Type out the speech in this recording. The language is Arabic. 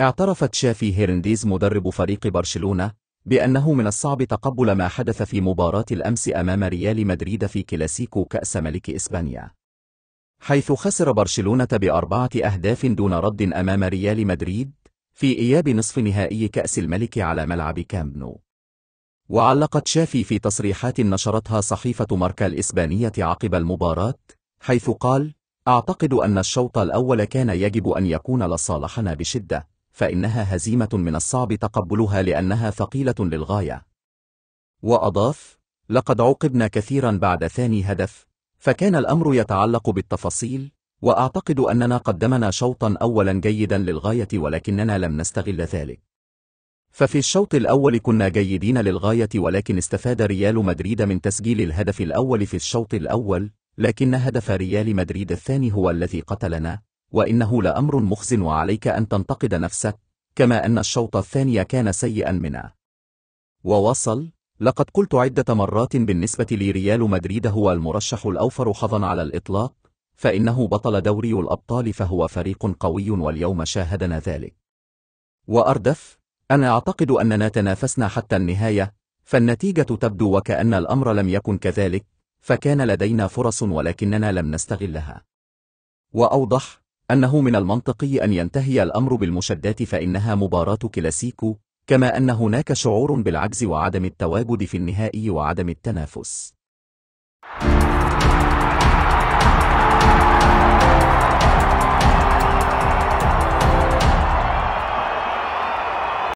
اعترف تشافي هيرنديز مدرب فريق برشلونة بأنه من الصعب تقبل ما حدث في مباراة الأمس أمام ريال مدريد في كلاسيكو كأس ملك إسبانيا حيث خسر برشلونة بأربعة أهداف دون رد أمام ريال مدريد في إياب نصف نهائي كأس الملك على ملعب كامبنو وعلقت شافي في تصريحات نشرتها صحيفة ماركا الإسبانية عقب المباراة حيث قال أعتقد أن الشوط الأول كان يجب أن يكون لصالحنا بشدة فإنها هزيمة من الصعب تقبلها لأنها ثقيلة للغاية وأضاف لقد عوقبنا كثيرا بعد ثاني هدف فكان الأمر يتعلق بالتفاصيل وأعتقد أننا قدمنا شوطا أولا جيدا للغاية ولكننا لم نستغل ذلك ففي الشوط الأول كنا جيدين للغاية ولكن استفاد ريال مدريد من تسجيل الهدف الأول في الشوط الأول لكن هدف ريال مدريد الثاني هو الذي قتلنا وإنه لأمر مخز وعليك أن تنتقد نفسك كما أن الشوط الثاني كان سيئا منه ووصل لقد قلت عدة مرات بالنسبة لي ريال مدريد هو المرشح الأوفر حظا على الإطلاق فإنه بطل دوري الأبطال فهو فريق قوي واليوم شاهدنا ذلك وأردف أنا أعتقد أننا تنافسنا حتى النهاية فالنتيجة تبدو وكأن الأمر لم يكن كذلك فكان لدينا فرص ولكننا لم نستغلها وأوضح أنه من المنطقي أن ينتهي الأمر بالمشدات فإنها مباراة كلاسيكو كما أن هناك شعور بالعجز وعدم التواجد في النهائي وعدم التنافس